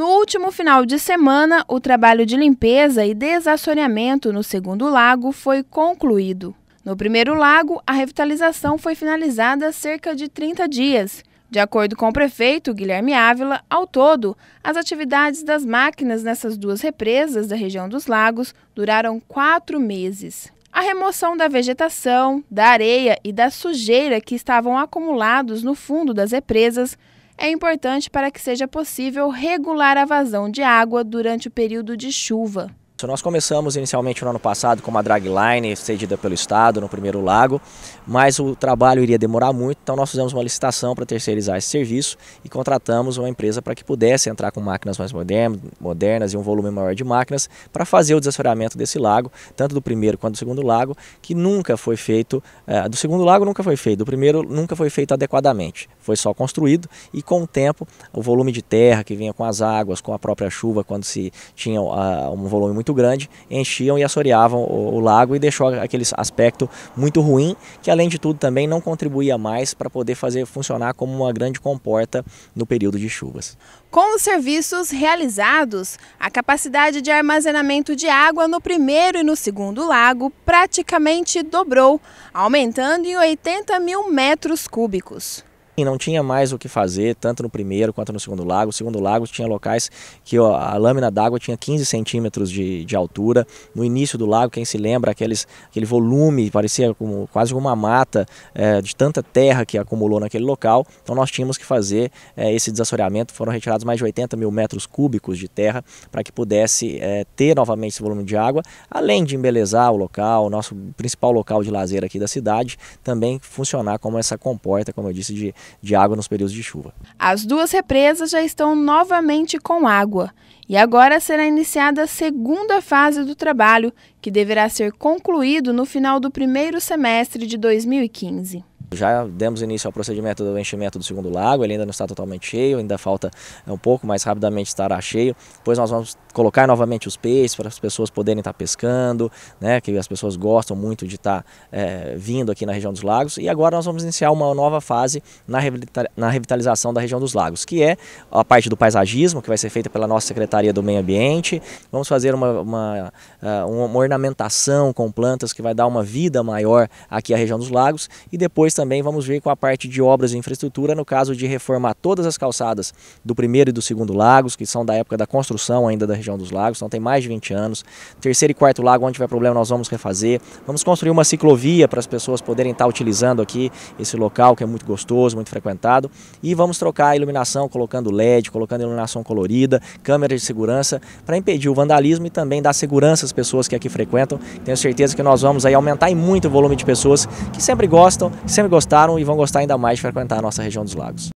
No último final de semana, o trabalho de limpeza e desassoreamento no segundo lago foi concluído. No primeiro lago, a revitalização foi finalizada há cerca de 30 dias. De acordo com o prefeito Guilherme Ávila, ao todo, as atividades das máquinas nessas duas represas da região dos lagos duraram quatro meses. A remoção da vegetação, da areia e da sujeira que estavam acumulados no fundo das represas é importante para que seja possível regular a vazão de água durante o período de chuva. Nós começamos inicialmente no ano passado com uma dragline cedida pelo Estado no primeiro lago, mas o trabalho iria demorar muito, então nós fizemos uma licitação para terceirizar esse serviço e contratamos uma empresa para que pudesse entrar com máquinas mais modernas e um volume maior de máquinas para fazer o desassoreamento desse lago, tanto do primeiro quanto do segundo lago, que nunca foi feito, eh, do segundo lago nunca foi feito, do primeiro nunca foi feito adequadamente, foi só construído e com o tempo o volume de terra que vinha com as águas, com a própria chuva, quando se tinha ah, um volume muito muito grande, enchiam e assoreavam o, o lago e deixou aquele aspecto muito ruim, que além de tudo também não contribuía mais para poder fazer funcionar como uma grande comporta no período de chuvas. Com os serviços realizados, a capacidade de armazenamento de água no primeiro e no segundo lago praticamente dobrou, aumentando em 80 mil metros cúbicos. E não tinha mais o que fazer, tanto no primeiro quanto no segundo lago. O segundo lago tinha locais que ó, a lâmina d'água tinha 15 centímetros de, de, altura. No início do lago, quem se lembra, aqueles, aquele volume parecia como, quase uma mata é, de tanta terra que acumulou naquele local. Então nós tínhamos que fazer é, esse desassoreamento. Foram retirados mais de 80 mil metros cúbicos de terra para que pudesse é, ter novamente esse volume de água, além de embelezar o local, o nosso principal local de lazer aqui da cidade, também funcionar como essa comporta, como eu disse, de de água nos períodos de chuva. As duas represas já estão novamente com água. E agora será iniciada a segunda fase do trabalho, que deverá ser concluído no final do primeiro semestre de 2015. Já demos início ao procedimento do enchimento do segundo lago, ele ainda não está totalmente cheio, ainda falta é, um pouco, mas rapidamente estará cheio. Depois nós vamos colocar novamente os peixes para as pessoas poderem estar pescando, né, que as pessoas gostam muito de estar é, vindo aqui na região dos lagos. E agora nós vamos iniciar uma nova fase na revitalização da região dos lagos, que é a parte do paisagismo, que vai ser feita pela nossa Secretaria do Meio Ambiente. Vamos fazer uma, uma, é, uma ornamentação com plantas que vai dar uma vida maior aqui à região dos lagos e depois também vamos ver com a parte de obras e infraestrutura, no caso de reformar todas as calçadas do primeiro e do segundo lagos, que são da época da construção ainda da região dos lagos, então tem mais de 20 anos. Terceiro e quarto lago, onde tiver problema, nós vamos refazer. Vamos construir uma ciclovia para as pessoas poderem estar utilizando aqui esse local, que é muito gostoso, muito frequentado. E vamos trocar a iluminação, colocando LED, colocando iluminação colorida, câmeras de segurança, para impedir o vandalismo e também dar segurança às pessoas que aqui frequentam. Tenho certeza que nós vamos aí aumentar muito o volume de pessoas que sempre gostam, sempre gostaram e vão gostar ainda mais de frequentar a nossa região dos lagos.